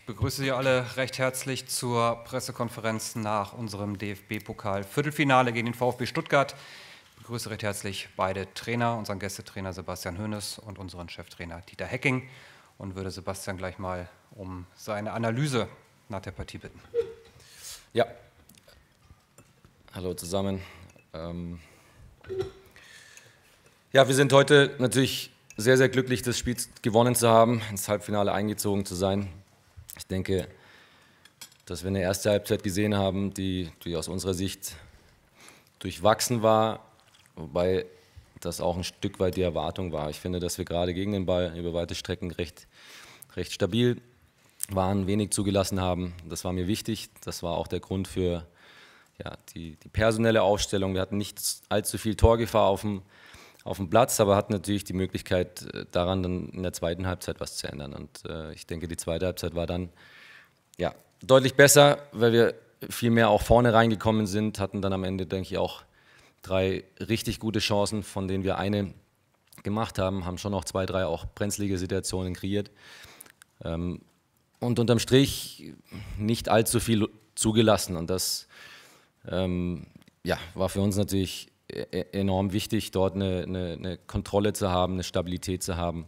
Ich begrüße Sie alle recht herzlich zur Pressekonferenz nach unserem DFB-Pokal-Viertelfinale gegen den VfB Stuttgart. Ich begrüße recht herzlich beide Trainer, unseren Gästetrainer Sebastian Hoeneß und unseren Cheftrainer Dieter Hecking und würde Sebastian gleich mal um seine Analyse nach der Partie bitten. Ja, hallo zusammen. Ähm ja, wir sind heute natürlich sehr, sehr glücklich, das Spiel gewonnen zu haben, ins Halbfinale eingezogen zu sein. Ich denke, dass wir eine erste Halbzeit gesehen haben, die, die aus unserer Sicht durchwachsen war, wobei das auch ein Stück weit die Erwartung war. Ich finde, dass wir gerade gegen den Ball über weite Strecken recht, recht stabil waren, wenig zugelassen haben. Das war mir wichtig. Das war auch der Grund für ja, die, die personelle Aufstellung. Wir hatten nicht allzu viel Torgefahr auf dem, auf dem Platz, aber hat natürlich die Möglichkeit, äh, daran dann in der zweiten Halbzeit was zu ändern. Und äh, ich denke, die zweite Halbzeit war dann ja, deutlich besser, weil wir viel mehr auch vorne reingekommen sind, hatten dann am Ende, denke ich, auch drei richtig gute Chancen, von denen wir eine gemacht haben, haben schon noch zwei, drei auch brenzlige Situationen kreiert. Ähm, und unterm Strich nicht allzu viel zugelassen. Und das ähm, ja, war für uns natürlich E-, e-, enorm wichtig, dort eine, eine, eine, Kontrolle zu haben, eine Stabilität zu haben,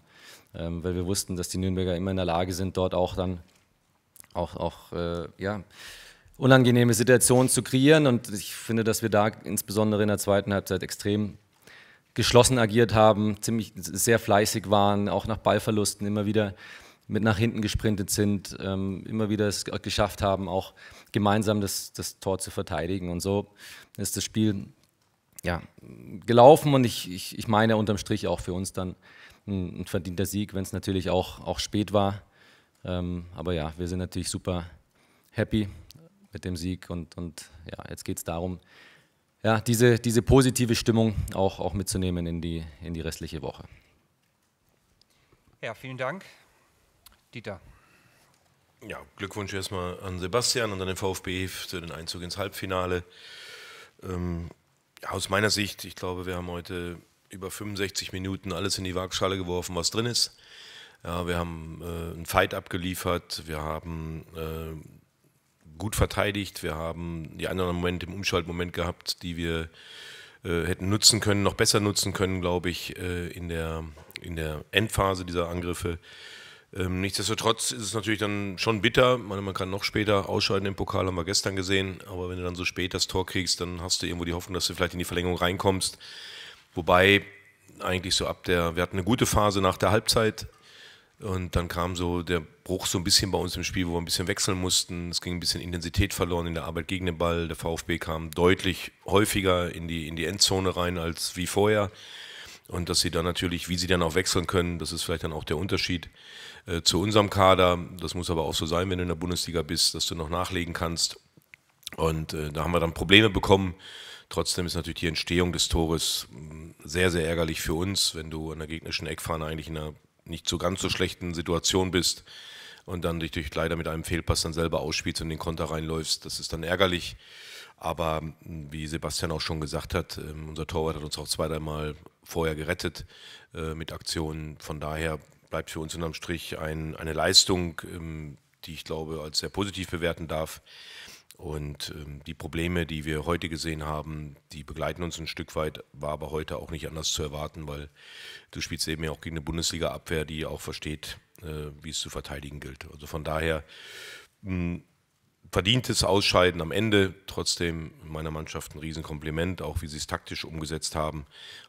ähm, weil wir wussten, dass die Nürnberger immer in der Lage sind, dort auch dann auch, auch äh, ja, unangenehme Situationen zu kreieren. Und ich finde, dass wir da insbesondere in der zweiten Halbzeit extrem geschlossen agiert haben, ziemlich sehr fleißig waren, auch nach Ballverlusten immer wieder mit nach hinten gesprintet sind, ähm, immer wieder es geschafft haben, auch gemeinsam das, das Tor zu verteidigen. Und so ist das Spiel ja, gelaufen und ich, ich, ich meine unterm Strich auch für uns dann ein, verdienter Sieg, wenn es natürlich auch, auch spät war. Ähm, aber ja, wir sind natürlich super happy mit dem Sieg und, und ja, jetzt geht es darum, ja, diese, diese positive Stimmung auch, auch mitzunehmen in die, in die restliche Woche. Ja, vielen Dank. Dieter. Ja, Glückwunsch erstmal an Sebastian und an den VfB für den Einzug ins Halbfinale. Ähm, aus meiner Sicht, ich glaube, wir haben heute über 65 Minuten alles in die Waagschale geworfen, was drin ist. Ja, wir haben äh, einen Fight abgeliefert, wir haben äh, gut verteidigt, wir haben die anderen Momente im Umschaltmoment gehabt, die wir äh, hätten nutzen können, noch besser nutzen können, glaube ich, äh, in, der, in der Endphase dieser Angriffe. Ähm, nichtsdestotrotz ist es natürlich dann schon bitter. Meine, man kann noch später ausscheiden im Pokal, haben wir gestern gesehen. Aber wenn du dann so spät das Tor kriegst, dann hast du irgendwo die Hoffnung, dass du vielleicht in die Verlängerung reinkommst. Wobei eigentlich so ab der, wir hatten eine gute Phase nach der Halbzeit und dann kam so der Bruch so ein bisschen bei uns im Spiel, wo wir ein bisschen wechseln mussten. Es ging ein bisschen Intensität verloren in der Arbeit gegen den Ball. Der VfB kam deutlich häufiger in die, in die Endzone rein als wie vorher. Und dass sie dann natürlich, wie sie dann auch wechseln können, das ist vielleicht dann auch der Unterschied äh, zu unserem Kader. Das muss aber auch so sein, wenn du in der Bundesliga bist, dass du noch nachlegen kannst. Und äh, da haben wir dann Probleme bekommen. Trotzdem ist natürlich die Entstehung des Tores mm, sehr, sehr ärgerlich für uns, wenn du an der gegnerischen Eckfahne eigentlich in einer nicht so ganz so schlechten Situation bist und dann dich durch leider mit einem Fehlpass dann selber ausspielst und den Konter reinläufst. Das ist dann ärgerlich. Aber mm, wie Sebastian auch schon gesagt hat, ähm, unser Torwart hat uns auch zwei, dreimal vorher gerettet äh, mit Aktionen. Von daher bleibt für uns unterm Strich ein, eine Leistung, ähm, die ich glaube als sehr positiv bewerten darf. Und ähm, die Probleme, die wir heute gesehen haben, die begleiten uns ein Stück weit, war aber heute auch nicht anders zu erwarten, weil du spielst eben ja auch gegen eine Bundesliga-Abwehr, die auch versteht, äh, wie es zu verteidigen gilt. Also von daher mh, hm, verdientes Ausscheiden am Ende. Trotzdem meiner Mannschaft ein Riesenkompliment, auch wie sie es taktisch umgesetzt haben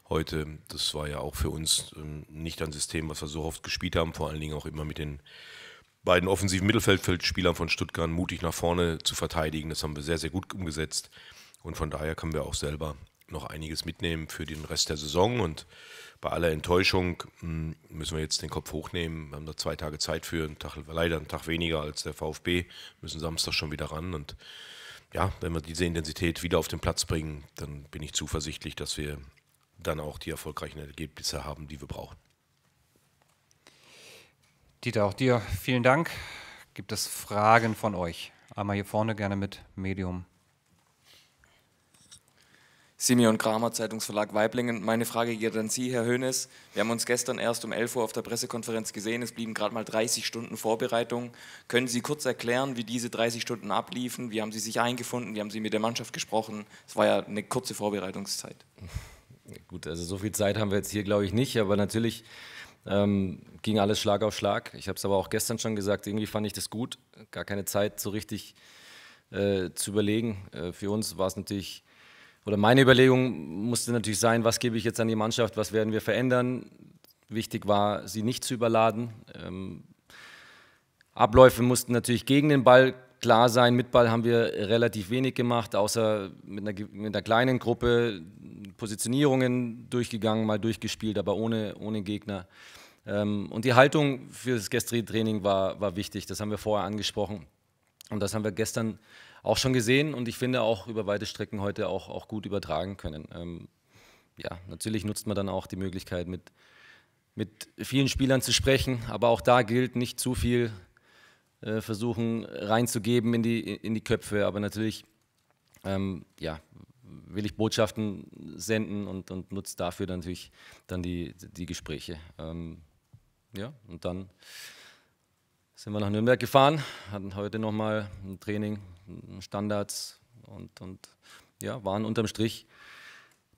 heute. Das war ja auch für uns ähm, nicht ein System, was wir so oft gespielt haben, vor allen Dingen auch immer mit den beiden offensiven Mittelfeldfeldspielern von Stuttgart mutig nach vorne zu verteidigen. Das haben wir sehr, sehr gut umgesetzt. Und von daher können wir auch selber noch einiges mitnehmen für den Rest der Saison. Und bei aller Enttäuschung hm, müssen wir jetzt den Kopf hochnehmen. Wir haben noch zwei Tage Zeit für, einen Tag, leider einen Tag weniger als der VfB. Müssen Samstag schon wieder ran. Und ja, wenn wir diese Intensität wieder auf den Platz bringen, dann bin ich zuversichtlich, dass wir dann auch die erfolgreichen Ergebnisse haben, die wir brauchen. Dieter, auch dir vielen Dank. Gibt es Fragen von euch? Einmal hier vorne gerne mit Medium. Simeon Kramer, Zeitungsverlag Weiblingen. Meine Frage geht an Sie, Herr Höhnes. Wir haben uns gestern erst um 11 Uhr auf der Pressekonferenz gesehen. Es blieben gerade mal 30 Stunden Vorbereitung. Können Sie kurz erklären, wie diese 30 Stunden abliefen? Wie haben Sie sich eingefunden? Wie haben Sie mit der Mannschaft gesprochen? Es war ja eine kurze Vorbereitungszeit. Gut, also so viel Zeit haben wir jetzt hier, glaube ich, nicht. Aber natürlich ähm, ging alles Schlag auf Schlag. Ich habe es aber auch gestern schon gesagt, irgendwie fand ich das gut. Gar keine Zeit so richtig äh, zu überlegen. Äh, für uns war es natürlich oder meine Überlegung musste natürlich sein, was gebe ich jetzt an die Mannschaft, was werden wir verändern. Wichtig war, sie nicht zu überladen. Ähm, Abläufe mussten natürlich gegen den Ball klar sein. Mit Ball haben wir relativ wenig gemacht, außer mit einer, mit einer kleinen Gruppe Positionierungen durchgegangen, mal durchgespielt, aber ohne, ohne Gegner. Ähm, und die Haltung für das gestrige Training war, war wichtig, das haben wir vorher angesprochen. Und das haben wir gestern auch schon gesehen und ich finde auch über weite Strecken heute auch, auch gut übertragen können. Ähm, ja, natürlich nutzt man dann auch die Möglichkeit, mit, mit vielen Spielern zu sprechen, aber auch da gilt nicht zu viel äh, versuchen reinzugeben in die, in die Köpfe. Aber natürlich ähm, ja, will ich Botschaften senden und, und nutze dafür dann natürlich dann die, die Gespräche. Ähm, ja, und dann sind wir nach Nürnberg gefahren, hatten heute nochmal ein Training, Standards und, und ja, waren unterm Strich,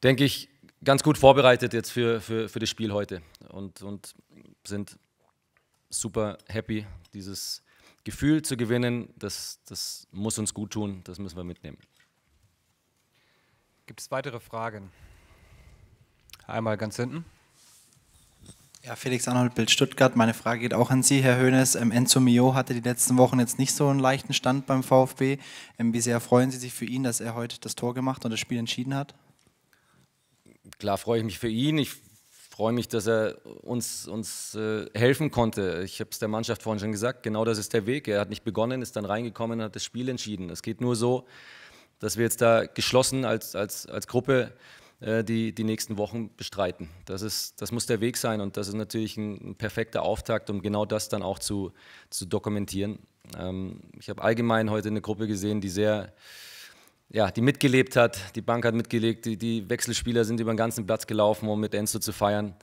denke ich, ganz gut vorbereitet jetzt für, für, für das Spiel heute und, und sind super happy, dieses Gefühl zu gewinnen, das, das muss uns gut tun, das müssen wir mitnehmen. Gibt es weitere Fragen? Einmal ganz hinten. Ja, Felix Arnold, Bild Stuttgart. Meine Frage geht auch an Sie, Herr Hoeneß. Ähm, Enzo Mio hatte die letzten Wochen jetzt nicht so einen leichten Stand beim VfB. Ähm, wie sehr freuen Sie sich für ihn, dass er heute das Tor gemacht und das Spiel entschieden hat? Klar freue ich mich für ihn. Ich freue mich, dass er uns, uns äh, helfen konnte. Ich habe es der Mannschaft vorhin schon gesagt, genau das ist der Weg. Er hat nicht begonnen, ist dann reingekommen und hat das Spiel entschieden. Es geht nur so, dass wir jetzt da geschlossen als, als, als Gruppe äh, die, die nächsten Wochen bestreiten. Das, ist, das muss der Weg sein und das ist natürlich ein, ein perfekter Auftakt, um genau das dann auch zu, zu dokumentieren. Ähm, ich habe allgemein heute eine Gruppe gesehen, die sehr ja, die mitgelebt hat, die Bank hat mitgelegt, die, die, Wechselspieler sind über den ganzen Platz gelaufen, um mit Enzo zu feiern.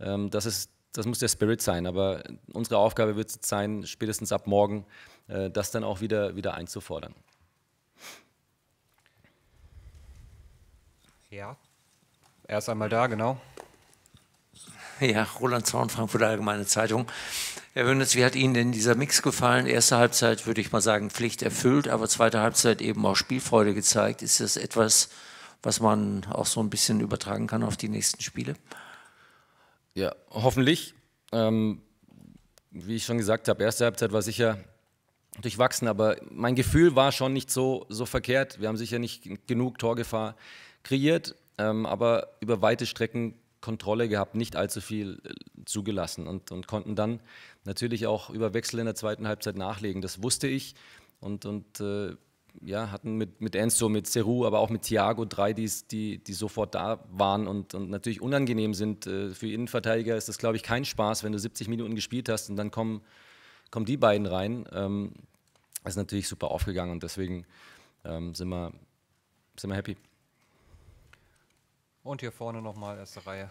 Ähm, das, ist, das muss der Spirit sein, aber unsere Aufgabe wird es sein, spätestens ab morgen äh, das dann auch wieder, wieder einzufordern. Ja, erst einmal da, genau. Ja, Roland Zorn, Frankfurter Allgemeine Zeitung. Herr Wünnitz, wie hat Ihnen denn dieser Mix gefallen? Erste Halbzeit würde ich mal sagen, Pflicht erfüllt, aber zweite Halbzeit eben auch Spielfreude gezeigt. Ist das etwas, was man auch so ein bisschen übertragen kann auf die nächsten Spiele? Ja, hoffentlich. Ähm, wie ich schon gesagt habe, erste Halbzeit war sicher durchwachsen, aber mein Gefühl war schon nicht so, so verkehrt. Wir haben sicher nicht genug Torgefahr kreiert ähm, aber über weite Strecken Kontrolle gehabt, nicht allzu viel äh, zugelassen und, und konnten dann natürlich auch über Wechsel in der zweiten Halbzeit nachlegen. Das wusste ich und, und äh, ja, hatten mit, mit Enzo, mit Seru, aber auch mit Thiago drei, die's, die, die sofort da waren und, und natürlich unangenehm sind. Äh, für Innenverteidiger ist das, glaube ich, kein Spaß, wenn du 70 Minuten gespielt hast und dann kommen, kommen die beiden rein. Ähm, ist natürlich super aufgegangen und deswegen ähm, sind, wir, sind wir happy. Und hier vorne nochmal erste Reihe.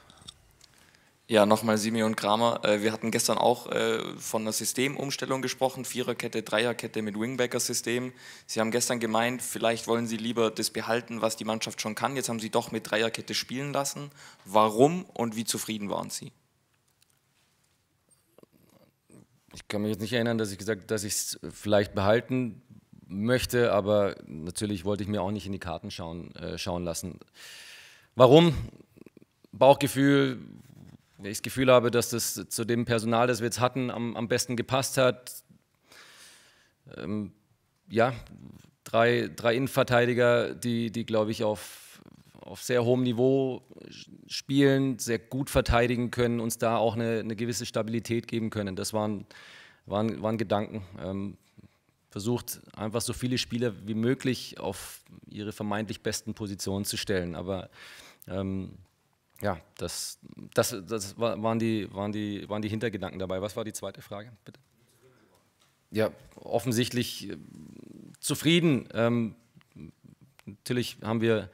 Ja, nochmal Simeon Kramer. Äh, wir hatten gestern auch äh, von einer Systemumstellung gesprochen, Viererkette, Dreierkette mit Wingbacker-System. Sie haben gestern gemeint, vielleicht wollen Sie lieber das behalten, was die Mannschaft schon kann. Jetzt haben Sie doch mit Dreierkette spielen lassen. Warum und wie zufrieden waren Sie? Ich kann mich jetzt nicht erinnern, dass ich gesagt habe, dass ich es vielleicht behalten möchte, aber natürlich wollte ich mir auch nicht in die Karten schauen, äh, schauen lassen. Warum? Bauchgefühl, weil ich das Gefühl habe, dass das zu dem Personal, das wir jetzt hatten, am, am besten gepasst hat. Ähm, ja, drei, drei Innenverteidiger, die, die glaube ich, auf, auf sehr hohem Niveau spielen, sehr gut verteidigen können, uns da auch eine, eine gewisse Stabilität geben können. Das waren, waren, waren Gedanken. Ähm, versucht, einfach so viele Spieler wie möglich auf ihre vermeintlich besten Positionen zu stellen. Aber ähm, ja, das, das, das waren, die, waren, die, waren die Hintergedanken dabei. Was war die zweite Frage, bitte? Ja, offensichtlich äh, zufrieden. Ähm, natürlich haben wir,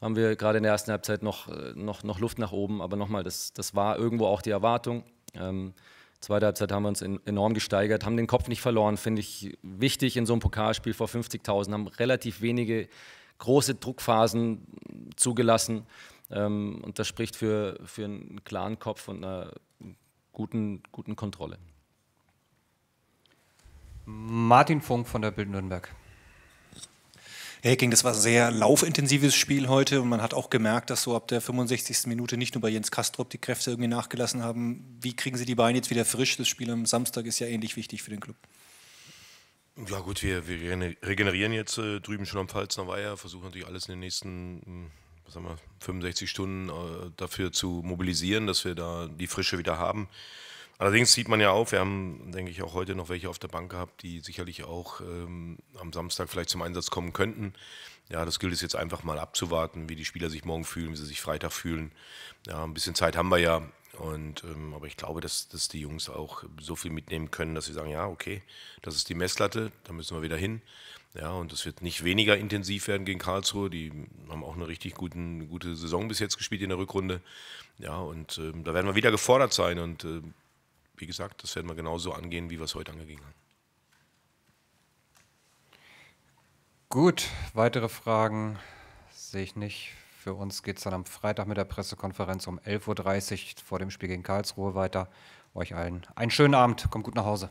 haben wir gerade in der ersten Halbzeit noch, äh, noch, noch Luft nach oben, aber nochmal, das, das war irgendwo auch die Erwartung. Ähm, Zweite Halbzeit haben wir uns enorm gesteigert, haben den Kopf nicht verloren, finde ich wichtig in so einem Pokalspiel vor 50.000, haben relativ wenige große Druckphasen zugelassen. Ähm, und das spricht für, für einen klaren Kopf und eine guten, guten Kontrolle. Martin Funk von der Bild Nürnberg. Herr Hacking, das war ein sehr laufintensives Spiel heute und man hat auch gemerkt, dass so ab der 65. Minute nicht nur bei Jens Kastrop die Kräfte irgendwie nachgelassen haben. Wie kriegen Sie die Beine jetzt wieder frisch? Das Spiel am Samstag ist ja ähnlich wichtig für den Club. Ja gut, wir, wir regenerieren jetzt äh, drüben schon am Pfalzner Weiher, versuchen natürlich alles in den nächsten hm, was haben wir, 65 Stunden äh, dafür zu mobilisieren, dass wir da die Frische wieder haben. Allerdings sieht man ja auch, wir haben, denke ich, auch heute noch welche auf der Bank gehabt, die sicherlich auch ähm, am Samstag vielleicht zum Einsatz kommen könnten. Ja, das gilt es jetzt einfach mal abzuwarten, wie die Spieler sich morgen fühlen, wie sie sich Freitag fühlen. Ja, ein bisschen Zeit haben wir ja. Und, ähm, aber ich glaube, dass, dass die Jungs auch so viel mitnehmen können, dass sie sagen, ja, okay, das ist die Messlatte, da müssen wir wieder hin. Ja, und das wird nicht weniger intensiv werden gegen Karlsruhe. Die haben auch eine richtig guten, gute Saison bis jetzt gespielt in der Rückrunde. Ja, und äh, da werden wir wieder gefordert sein. Und äh, wie gesagt, das werden wir genauso angehen, wie wir es heute angegangen haben. Gut, weitere Fragen sehe ich nicht. Für uns geht es dann am Freitag mit der Pressekonferenz um 11.30 Uhr vor dem Spiel gegen Karlsruhe weiter. Euch allen einen schönen Abend, kommt gut nach Hause.